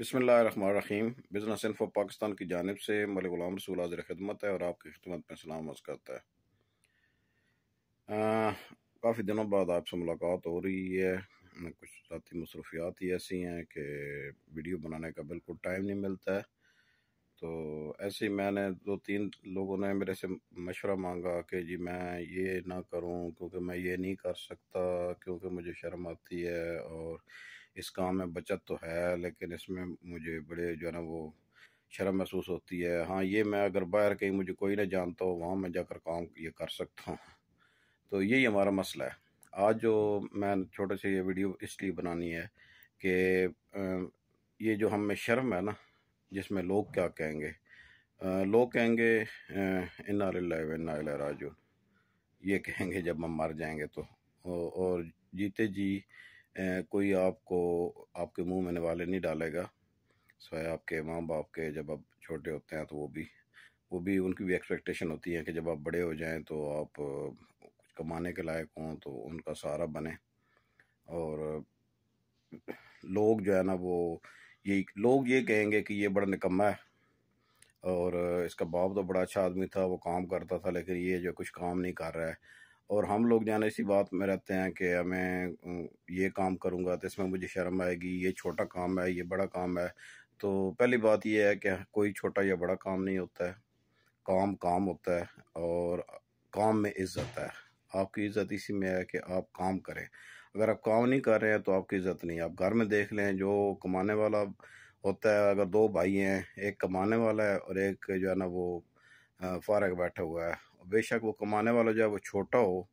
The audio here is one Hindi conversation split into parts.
बसमीम बिजनेस इन्फो पाकिस्तान की जानब से मल गुलाम रसूल हाजिर खिदमत है और आपकी खिदमत में सलाम अर्ज़ करता है काफ़ी दिनों बाद आपसे मुलाकात हो रही है कुछ ज़ाती मसरूफियात ही ऐसी हैं कि वीडियो बनाने का बिल्कुल टाइम नहीं मिलता है तो ऐसे ही मैंने दो तीन लोगों ने मेरे से मशवरा मांगा कि जी मैं ये ना करूँ क्योंकि मैं ये नहीं कर सकता क्योंकि मुझे शर्म आती है और इस काम में बचत तो है लेकिन इसमें मुझे बड़े जो है ना वो शर्म महसूस होती है हाँ ये मैं अगर बाहर कहीं मुझे कोई ना जानता हो वहाँ मैं जाकर काम ये कर सकता हूँ तो यही हमारा मसला है आज जो मैं छोटे से ये वीडियो इसलिए बनानी है कि ये जो हम में शर्म है ना जिसमें लोग क्या कहेंगे लोग कहेंगे इन्ना इन्ना राजू ये कहेंगे जब हम मर जाएंगे तो और जीते जी कोई आपको आपके मुंह में वाले नहीं डालेगा सोए आपके माँ बाप के जब आप छोटे होते हैं तो वो भी वो भी उनकी भी एक्सपेक्टेशन होती है कि जब आप बड़े हो जाएं तो आप कुछ कमाने के लायक हों तो उनका सहारा बने और लोग जो है ना वो ये लोग ये कहेंगे कि ये बड़ा निकम्मा है और इसका बाप तो बड़ा अच्छा आदमी था वो काम करता था लेकिन ये जो कुछ काम नहीं कर रहा है और हम लोग जाना इसी बात में रहते हैं कि हमें ये काम करूँगा तो इसमें मुझे शर्म आएगी ये छोटा काम है ये बड़ा काम है तो पहली बात यह है कि कोई छोटा या बड़ा काम नहीं होता है काम काम होता है और काम में इज्जत है आपकी इज्जत इसी में है कि आप काम करें अगर आप काम नहीं कर रहे हैं तो आपकी इज्जत नहीं आप घर में देख लें जो कमाने वाला होता है अगर दो भाई हैं एक कमाने वाला है और एक जो है ना वो फारग बैठा हुआ है बेशक वो कमाने वाला जो है वो छोटा हो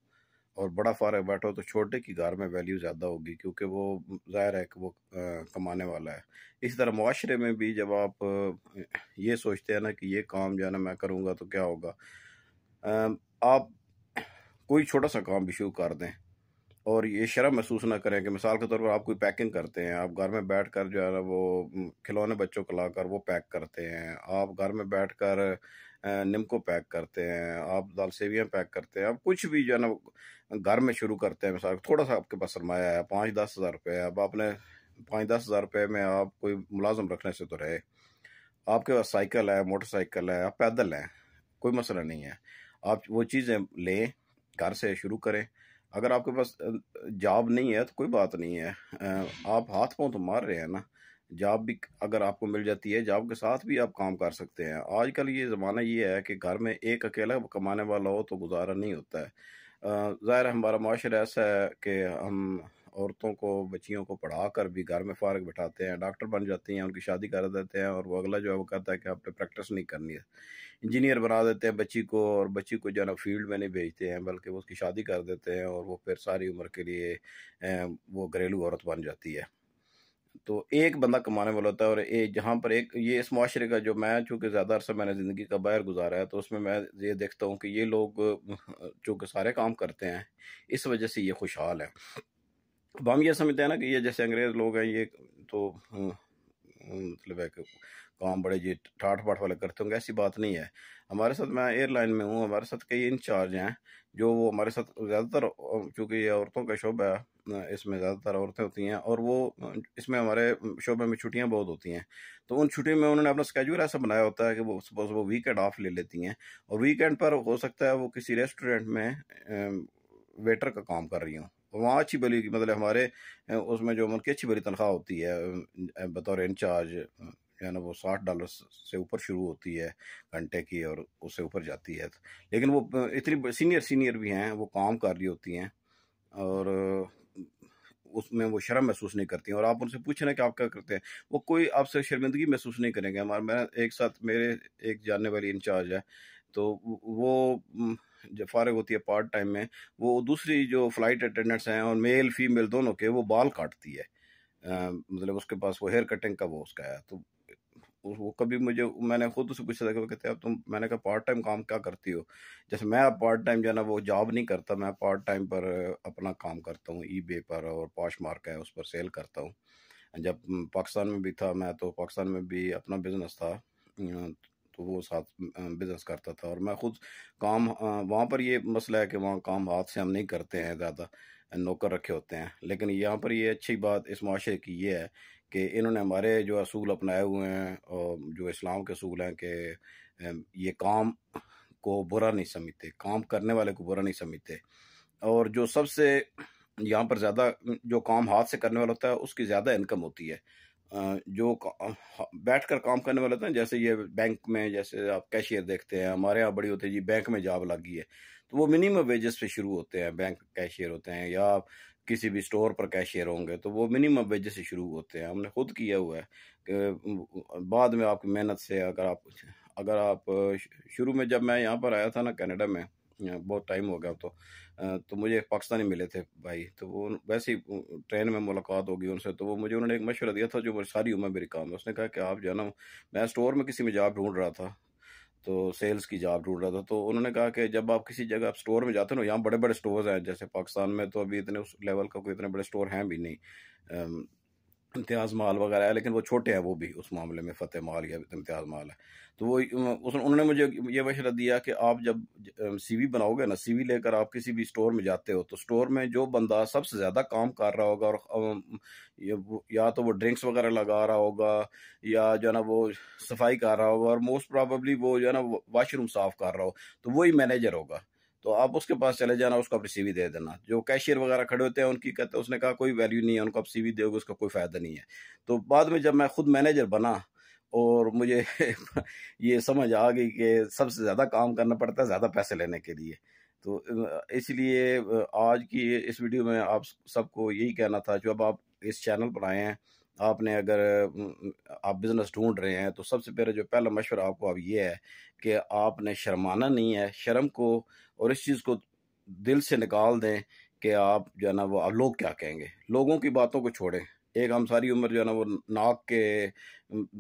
और बड़ा फारक बैठा हो तो छोटे की घर में वैल्यू ज़्यादा होगी क्योंकि वो ज़ाहिर है कि वो कमाने वाला है इसी तरह माशरे में भी जब आप ये सोचते हैं ना कि ये काम जो है ना मैं करूँगा तो क्या होगा आप कोई छोटा सा काम भी शुरू कर दें और ये शर्म महसूस ना करें कि मिसाल के तौर पर आप कोई पैकिंग करते हैं आप घर में बैठ कर जो है ना वो खिलौने बच्चों को ला कर वो पैक करते हैं आप घर में बैठ कर निमको पैक करते हैं आप दाल सेवियाँ पैक करते हैं आप कुछ भी जो है ना घर में शुरू करते हैं मिसाल थोड़ा सा आपके पास सरमाया है पाँच दस हज़ार रुपये है अब आपने पाँच दस हज़ार रुपये में आप कोई मुलाजम रखने से तो रहे आपके पास साइकिल है मोटरसाइकिल है आप पैदल हैं कोई मसला नहीं है आप वो चीज़ें लें घर से शुरू करें अगर आपके पास जॉब नहीं है तो कोई बात नहीं है आप हाथ पाँव तो मार रहे हैं ना जॉब भी अगर आपको मिल जाती है जॉब के साथ भी आप काम कर सकते हैं आजकल ये ज़माना ये है कि घर में एक अकेला कमाने वाला हो तो गुजारा नहीं होता है ज़ाहिर हमारा माशरा ऐसा है कि हम औरतों को बच्चियों को पढ़ा कर भी घर में फ़ारग बैठाते हैं डॉक्टर बन जाती हैं उनकी शादी कर देते हैं और वो अगला जो है वो कहता है कि आपने प्रैक्टिस नहीं करनी है इंजीनियर बना देते हैं बच्ची को और बच्ची को जो है फील्ड में नहीं भेजते हैं बल्कि वो उसकी शादी कर देते हैं और वो फिर सारी उम्र के लिए वो घरेलू औरत बन जाती है तो एक बंदा कमाने वाला होता है और ये जहाँ पर एक ये इस माशरे का जो मैं चूँकि ज़्यादा अरसा मैंने ज़िंदगी का बाहर गुजारा है तो उसमें मैं ये देखता हूँ कि ये लोग चूँकि सारे काम करते हैं इस वजह से ये खुशहाल हैं अब हम ये समझते हैं ना कि ये जैसे अंग्रेज़ लोग हैं ये तो हम्म, हम्म, मतलब है कि काम बड़े जी ठाठ पाठ वाले करते होंगे ऐसी बात नहीं है हमारे साथ मैं एयरलाइन में हूँ हमारे साथ कई इंचार्ज हैं जो वो हमारे साथ ज़्यादातर चूँकि ये औरतों का शोबा है इसमें ज़्यादातर औरतें होती हैं और वो इसमें हमारे शोबे में छुट्टियाँ बहुत होती हैं तो उन छुट्टियों में उन्होंने अपना स्केड्यूल ऐसा बनाया होता है कि वो सपोज वो वीकेंड ऑफ ले लेती हैं और वीकेंड पर हो सकता है वो किसी रेस्टोरेंट में वेटर का काम कर रही हूँ वहाँ अच्छी बली मतलब हमारे उसमें जो उनकी अच्छी बड़ी तनख्वाह होती है बतौर इंचार्ज यानी वो साठ डॉलर से ऊपर शुरू होती है घंटे की और उससे ऊपर जाती है लेकिन वो इतनी सीनियर सीनियर भी हैं वो काम कर रही होती हैं और उसमें वो शर्म महसूस नहीं करती और आप उनसे रहे हैं कि आप क्या करते हैं वो कोई आपसे शर्मिंदगी महसूस नहीं करेंगे हमारे मेरा एक साथ मेरे एक जानने वाली इंचार्ज है तो वो जब फारग होती है पार्ट टाइम में वो दूसरी जो फ्लाइट अटेंडेंट्स हैं और मेल फीमेल दोनों के वो बाल काटती है आ, मतलब उसके पास वो हेयर कटिंग का वो उसका है तो वो कभी मुझे मैंने खुद उसे पूछा था कि वो कहते अब तुम मैंने कहा पार्ट टाइम काम क्या करती हो जैसे मैं अब पार्ट टाइम जो है ना वो जॉब नहीं करता मैं पार्ट टाइम पर अपना काम करता हूँ ई पर और पाश मार्क है उस पर सेल करता हूँ जब पाकिस्तान में भी था मैं तो पाकिस्तान में भी अपना बिजनेस था तो वो साथ बिजनेस करता था और मैं खुद काम वहाँ पर ये मसला है कि वहाँ काम हाथ से हम नहीं करते हैं ज़्यादा नौकर रखे होते हैं लेकिन यहाँ पर ये अच्छी बात इस माशरे की ये है कि इन्होंने हमारे जो असूल अपनाए हुए हैं और जो इस्लाम के असूल हैं कि ये काम को बुरा नहीं समझते काम करने वाले को बुरा नहीं समझते और जो सबसे यहाँ पर ज़्यादा जो काम हाथ से करने वाला होता है उसकी ज़्यादा इनकम होती है जो बैठ कर काम करने वाले होते हैं जैसे ये बैंक में जैसे आप कैशियर देखते हैं हमारे यहाँ बड़ी होती है जी बैंक में जॉब लगी है तो वो मिनिमम वेजेस पे शुरू होते हैं बैंक कैशियर होते हैं या किसी भी स्टोर पर कैशियर होंगे तो वो मिनिमम वेजेस से शुरू होते हैं हमने खुद किया हुआ है कि बाद में आपकी मेहनत से अगर आप अगर आप शुरू में जब मैं यहाँ पर आया था ना कनाडा में बहुत टाइम हो गया तो तो मुझे पाकिस्तानी मिले थे भाई तो वो वैसे ही ट्रेन में मुलाकात होगी उनसे तो वो मुझे उन्होंने एक मशवरा दिया था जो सारी उम्र मेरी काम है उसने कहा कि आप जाना मैं स्टोर में किसी में जॉब ढूंढ रहा था तो सेल्स की जॉब ढूंढ रहा था तो उन्होंने कहा कि जब आप किसी जगह आप स्टोर में जाते हो ना यहाँ बड़े बड़े स्टोर्स हैं जैसे पाकिस्तान में तो अभी इतने उस लेवल का कोई इतने बड़े स्टोर हैं भी नहीं इम्तियाज़ माल वगैरह है लेकिन वो छोटे हैं वो भी उस मामले में फ़तेह माल या इम्तियाज़ माल है तो वो उस उन्होंने मुझे ये मशरत दिया कि आप जब सीवी बनाओगे ना सीवी लेकर आप किसी भी स्टोर में जाते हो तो स्टोर में जो बंदा सबसे ज़्यादा काम कर रहा होगा और या तो वो ड्रिंक्स वगैरह लगा रहा होगा या जो है ना वो सफाई कर रहा होगा और मोस्ट प्रॉबली वो जो है ना वाशरूम साफ़ कर रहा हो तो वही मैनेजर होगा तो आप उसके पास चले जाना उसको अपनी सीवी दे देना जो कैशियर वगैरह खड़े होते हैं उनकी कहते उसने कहा कोई वैल्यू नहीं है उनको आप सीवी दोगे उसका कोई फ़ायदा नहीं है तो बाद में जब मैं खुद मैनेजर बना और मुझे ये समझ आ गई कि सबसे ज़्यादा काम करना पड़ता है ज़्यादा पैसे लेने के लिए तो इसलिए आज की इस वीडियो में आप सबको यही कहना था जो अब आप इस चैनल पर आए हैं आपने अगर आप बिज़नेस ढूंढ रहे हैं तो सबसे पहले जो पहला मशवरा आपको अब ये है कि आपने शर्माना नहीं है शर्म को और इस चीज़ को दिल से निकाल दें कि आप जो है ना वो लोग क्या कहेंगे लोगों की बातों को छोड़ें एक हम सारी उम्र जो है ना वो नाक के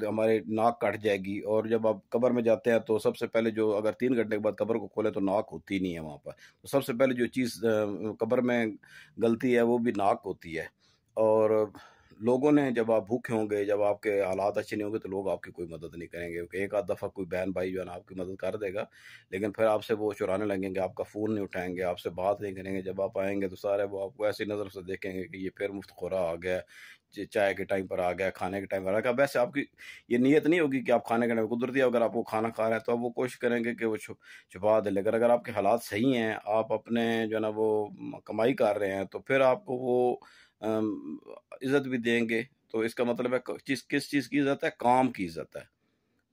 हमारे नाक कट जाएगी और जब आप कब्र में जाते हैं तो सबसे पहले जो अगर तीन घंटे के बाद कब्र को खोलें तो नाक होती नहीं है वहाँ पर तो सबसे पहले जो चीज़ कब्र में गलती है वो भी नाक होती है और लोगों ने जब आप भूखे होंगे जब आपके हालात अच्छे नहीं होंगे तो लोग आपकी कोई मदद नहीं करेंगे क्योंकि एक आध दफ़ा कोई बहन भाई जो है ना आपकी मदद कर देगा लेकिन फिर आपसे वो चुराने लगेंगे आपका फ़ोन नहीं उठाएंगे आपसे बात नहीं करेंगे जब आप आएंगे तो सारे वो आपको ऐसी नज़र से देखेंगे कि ये फिर मुफ्त खुरा आ गया चाय के टाइम पर आ गया खाने के टाइम पर आ गया वैसे आपकी ये नीयत नहीं होगी कि आप खाने के टाइम कुदरती अगर आपको खाना खा रहे हैं तो आप वो कोशिश करेंगे कि वो छुपा दें लेकिन अगर आपके हालात सही हैं आप अपने जो है ना वो कमाई कर रहे हैं तो फिर आपको वो इज़्ज़त भी देंगे तो इसका मतलब है किस किस चीज़ की इज़्ज़त है काम की इज़्ज़त है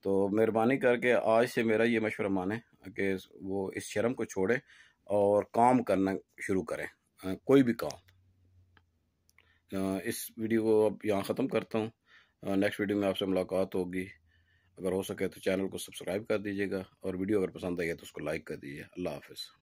तो मेहरबानी करके आज से मेरा ये मशवरा माने कि वो इस शर्म को छोड़ें और काम करना शुरू करें कोई भी काम इस वीडियो को अब यहाँ ख़त्म करता हूँ नेक्स्ट वीडियो में आपसे मुलाकात होगी अगर हो सके तो चैनल को सब्सक्राइब कर दीजिएगा और वीडियो अगर पसंद आई है तो उसको लाइक कर दीजिए अल्लाह हाफिज़